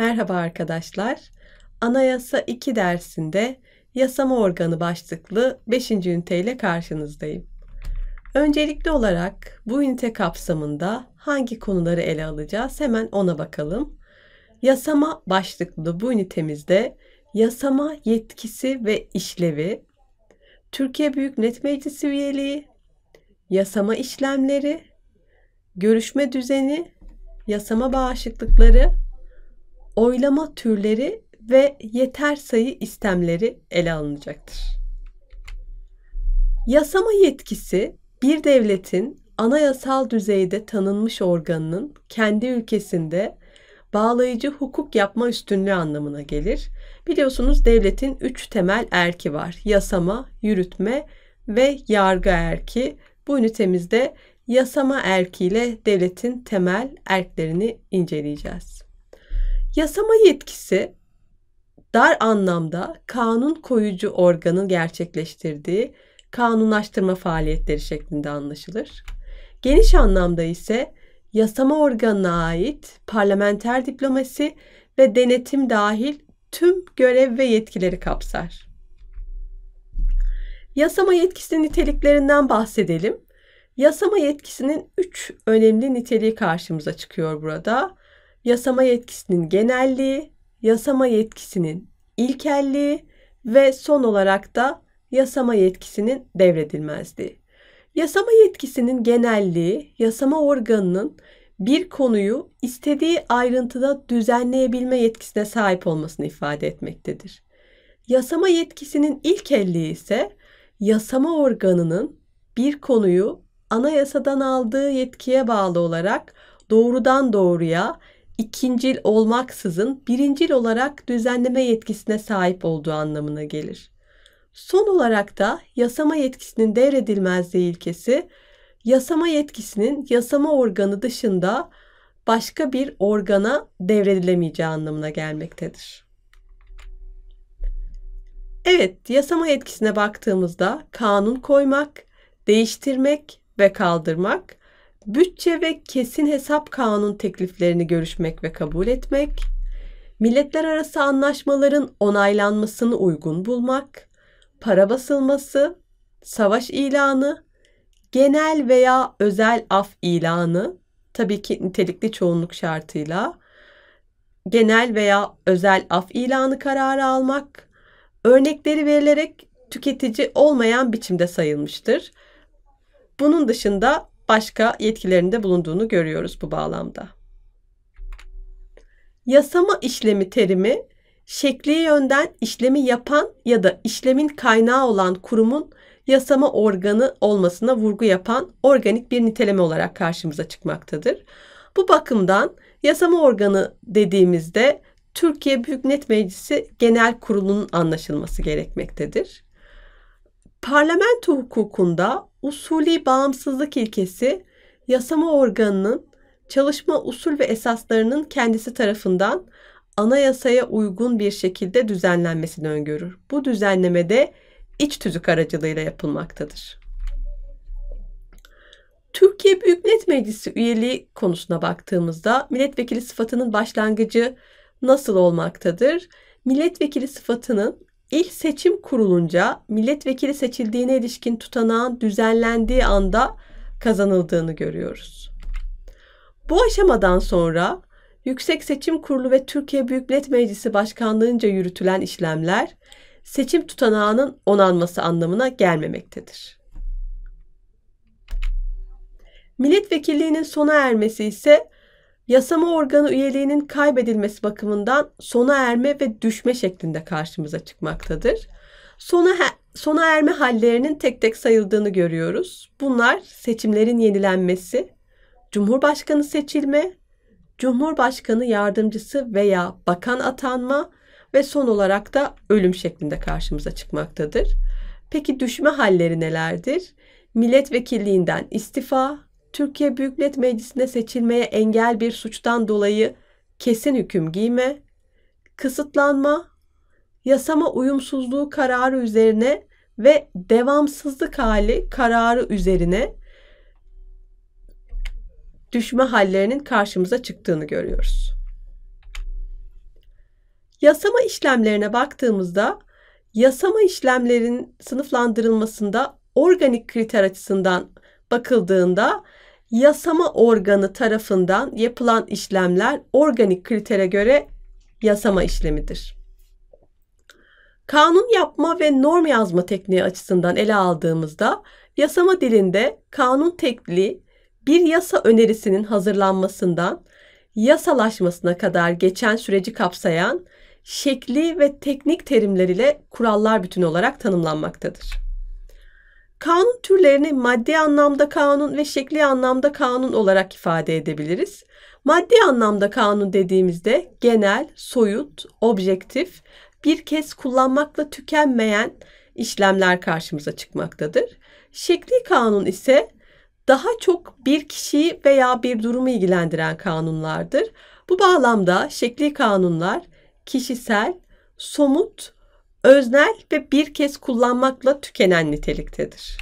Merhaba arkadaşlar. Anayasa 2 dersinde yasama organı başlıklı 5. üniteyle karşınızdayım. Öncelikli olarak bu ünite kapsamında hangi konuları ele alacağız hemen ona bakalım. Yasama başlıklı bu ünitemizde yasama yetkisi ve işlevi, Türkiye Büyük Millet Meclisi üyeliği, yasama işlemleri, görüşme düzeni, yasama bağışıklıkları oylama türleri ve yeter sayı istemleri ele alınacaktır. Yasama yetkisi bir devletin anayasal düzeyde tanınmış organının kendi ülkesinde bağlayıcı hukuk yapma üstünlüğü anlamına gelir. Biliyorsunuz devletin üç temel erki var. Yasama, yürütme ve yargı erki. Bu ünitemizde yasama erkiyle devletin temel erklerini inceleyeceğiz. Yasama yetkisi dar anlamda kanun koyucu organın gerçekleştirdiği kanunlaştırma faaliyetleri şeklinde anlaşılır. Geniş anlamda ise yasama organına ait parlamenter diplomasi ve denetim dahil tüm görev ve yetkileri kapsar. Yasama yetkisinin niteliklerinden bahsedelim. Yasama yetkisinin üç önemli niteliği karşımıza çıkıyor burada yasama yetkisinin genelliği, yasama yetkisinin ilkelliği ve son olarak da yasama yetkisinin devredilmezliği. Yasama yetkisinin genelliği, yasama organının bir konuyu istediği ayrıntıda düzenleyebilme yetkisine sahip olmasını ifade etmektedir. Yasama yetkisinin ilk elliği ise yasama organının bir konuyu anayasadan aldığı yetkiye bağlı olarak doğrudan doğruya ikincil olmaksızın birincil olarak düzenleme yetkisine sahip olduğu anlamına gelir. Son olarak da yasama yetkisinin devredilmezliği ilkesi, yasama yetkisinin yasama organı dışında başka bir organa devredilemeyeceği anlamına gelmektedir. Evet, yasama yetkisine baktığımızda kanun koymak, değiştirmek ve kaldırmak bütçe ve kesin hesap kanun tekliflerini görüşmek ve kabul etmek, milletler arası anlaşmaların onaylanmasını uygun bulmak, para basılması, savaş ilanı, genel veya özel af ilanı, tabii ki nitelikli çoğunluk şartıyla, genel veya özel af ilanı kararı almak, örnekleri verilerek tüketici olmayan biçimde sayılmıştır. Bunun dışında başka yetkilerinde bulunduğunu görüyoruz bu bağlamda. Yasama işlemi terimi şekli yönden işlemi yapan ya da işlemin kaynağı olan kurumun yasama organı olmasına vurgu yapan organik bir niteleme olarak karşımıza çıkmaktadır. Bu bakımdan yasama organı dediğimizde Türkiye Büyük Millet Meclisi Genel Kurulu'nun anlaşılması gerekmektedir. Parlamento hukukunda Usulî bağımsızlık ilkesi yasama organının çalışma usul ve esaslarının kendisi tarafından anayasaya uygun bir şekilde düzenlenmesini öngörür. Bu düzenleme de iç tüzük aracılığıyla yapılmaktadır. Türkiye Büyük Millet Meclisi üyeliği konusuna baktığımızda milletvekili sıfatının başlangıcı nasıl olmaktadır? Milletvekili sıfatının İl seçim kurulunca milletvekili seçildiğine ilişkin tutanağın düzenlendiği anda kazanıldığını görüyoruz. Bu aşamadan sonra Yüksek Seçim Kurulu ve Türkiye Büyük Millet Meclisi Başkanlığınca yürütülen işlemler seçim tutanağının onanması anlamına gelmemektedir. Milletvekilliğinin sona ermesi ise yasama organı üyeliğinin kaybedilmesi bakımından sona erme ve düşme şeklinde karşımıza çıkmaktadır. Sona, sona erme hallerinin tek tek sayıldığını görüyoruz. Bunlar seçimlerin yenilenmesi, Cumhurbaşkanı seçilme, Cumhurbaşkanı yardımcısı veya bakan atanma ve son olarak da ölüm şeklinde karşımıza çıkmaktadır. Peki düşme halleri nelerdir? Milletvekilliğinden istifa, Türkiye Büyük Millet Meclisi'ne seçilmeye engel bir suçtan dolayı kesin hüküm giyme, kısıtlanma, yasama uyumsuzluğu kararı üzerine ve devamsızlık hali kararı üzerine düşme hallerinin karşımıza çıktığını görüyoruz. Yasama işlemlerine baktığımızda yasama işlemlerin sınıflandırılmasında organik kriter açısından bakıldığında yasama organı tarafından yapılan işlemler organik kritere göre yasama işlemidir. Kanun yapma ve norm yazma tekniği açısından ele aldığımızda yasama dilinde kanun tekli bir yasa önerisinin hazırlanmasından yasalaşmasına kadar geçen süreci kapsayan şekli ve teknik terimler ile kurallar bütünü olarak tanımlanmaktadır. Kanun türlerini maddi anlamda kanun ve şekli anlamda kanun olarak ifade edebiliriz. Maddi anlamda kanun dediğimizde genel, soyut, objektif, bir kez kullanmakla tükenmeyen işlemler karşımıza çıkmaktadır. Şekli kanun ise daha çok bir kişiyi veya bir durumu ilgilendiren kanunlardır. Bu bağlamda şekli kanunlar kişisel, somut, öznel ve bir kez kullanmakla tükenen niteliktedir.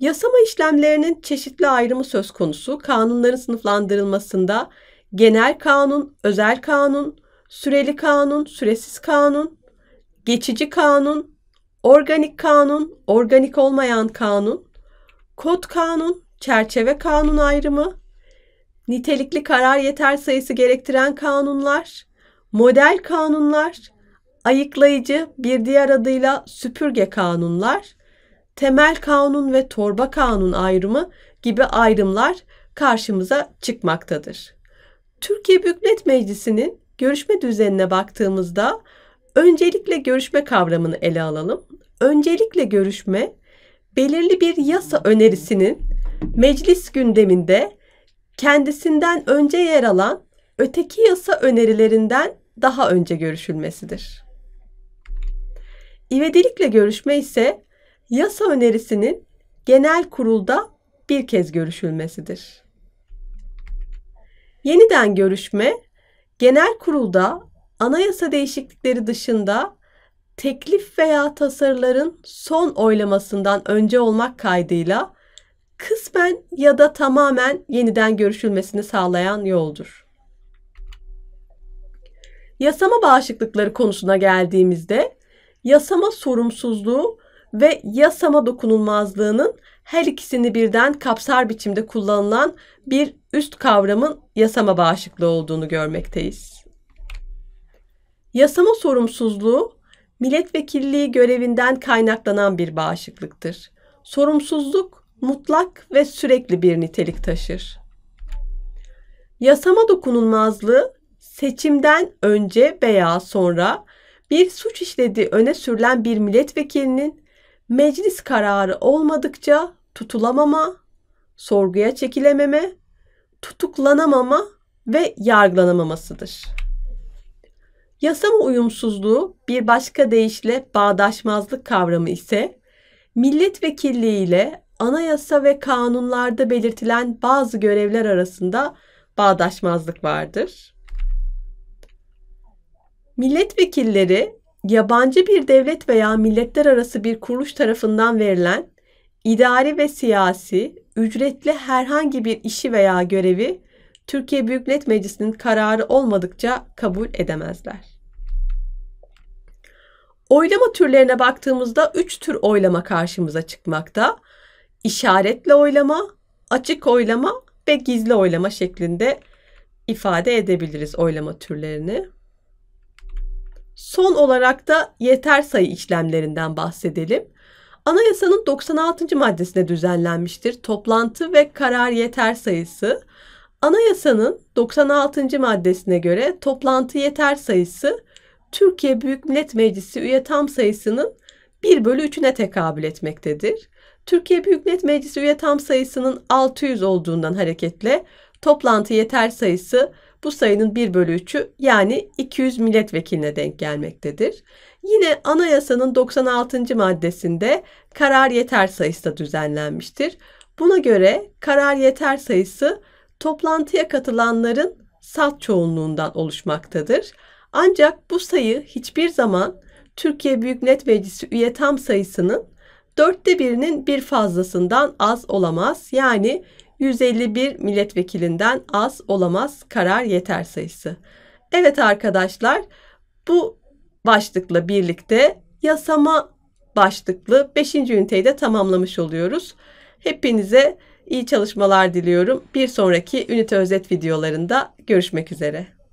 Yasama işlemlerinin çeşitli ayrımı söz konusu kanunların sınıflandırılmasında genel kanun, özel kanun, süreli kanun, süresiz kanun, geçici kanun, organik kanun, organik olmayan kanun, kod kanun, çerçeve kanun ayrımı, nitelikli karar yeter sayısı gerektiren kanunlar, model kanunlar, ayıklayıcı bir diğer adıyla süpürge kanunlar, temel kanun ve torba kanun ayrımı gibi ayrımlar karşımıza çıkmaktadır. Türkiye Büyük Millet Meclisi'nin görüşme düzenine baktığımızda öncelikle görüşme kavramını ele alalım. Öncelikle görüşme belirli bir yasa önerisinin meclis gündeminde kendisinden önce yer alan öteki yasa önerilerinden daha önce görüşülmesidir. İvedilikle görüşme ise yasa önerisinin genel kurulda bir kez görüşülmesidir. Yeniden görüşme genel kurulda anayasa değişiklikleri dışında teklif veya tasarıların son oylamasından önce olmak kaydıyla kısmen ya da tamamen yeniden görüşülmesini sağlayan yoldur. Yasama bağışıklıkları konusuna geldiğimizde yasama sorumsuzluğu ve yasama dokunulmazlığının her ikisini birden kapsar biçimde kullanılan bir üst kavramın yasama bağışıklığı olduğunu görmekteyiz. Yasama sorumsuzluğu milletvekilliği görevinden kaynaklanan bir bağışıklıktır. Sorumsuzluk mutlak ve sürekli bir nitelik taşır. Yasama dokunulmazlığı seçimden önce veya sonra bir suç işlediği öne sürülen bir milletvekilinin meclis kararı olmadıkça tutulamama, sorguya çekilememe, tutuklanamama ve yargılanamamasıdır. Yasama uyumsuzluğu bir başka deyişle bağdaşmazlık kavramı ise milletvekilliği ile anayasa ve kanunlarda belirtilen bazı görevler arasında bağdaşmazlık vardır. Milletvekilleri yabancı bir devlet veya milletler arası bir kuruluş tarafından verilen idari ve siyasi ücretli herhangi bir işi veya görevi Türkiye Büyük Millet Meclisi'nin kararı olmadıkça kabul edemezler. Oylama türlerine baktığımızda 3 tür oylama karşımıza çıkmakta. İşaretle oylama, açık oylama ve gizli oylama şeklinde ifade edebiliriz oylama türlerini. Son olarak da yeter sayı işlemlerinden bahsedelim. Anayasanın 96. maddesine düzenlenmiştir toplantı ve karar yeter sayısı. Anayasanın 96. maddesine göre toplantı yeter sayısı Türkiye Büyük Millet Meclisi üye tam sayısının 1 bölü 3'üne tekabül etmektedir. Türkiye Büyük Millet Meclisi üye tam sayısının 600 olduğundan hareketle toplantı yeter sayısı bu sayının 1 bölü 3'ü yani 200 milletvekiline denk gelmektedir. Yine anayasanın 96. maddesinde karar yeter sayısı da düzenlenmiştir. Buna göre karar yeter sayısı toplantıya katılanların salt çoğunluğundan oluşmaktadır. Ancak bu sayı hiçbir zaman Türkiye Büyük Millet Meclisi üye tam sayısının dörtte birinin bir fazlasından az olamaz. Yani 151 milletvekilinden az olamaz karar yeter sayısı. Evet arkadaşlar bu başlıkla birlikte yasama başlıklı 5. üniteyi de tamamlamış oluyoruz. Hepinize iyi çalışmalar diliyorum. Bir sonraki ünite özet videolarında görüşmek üzere.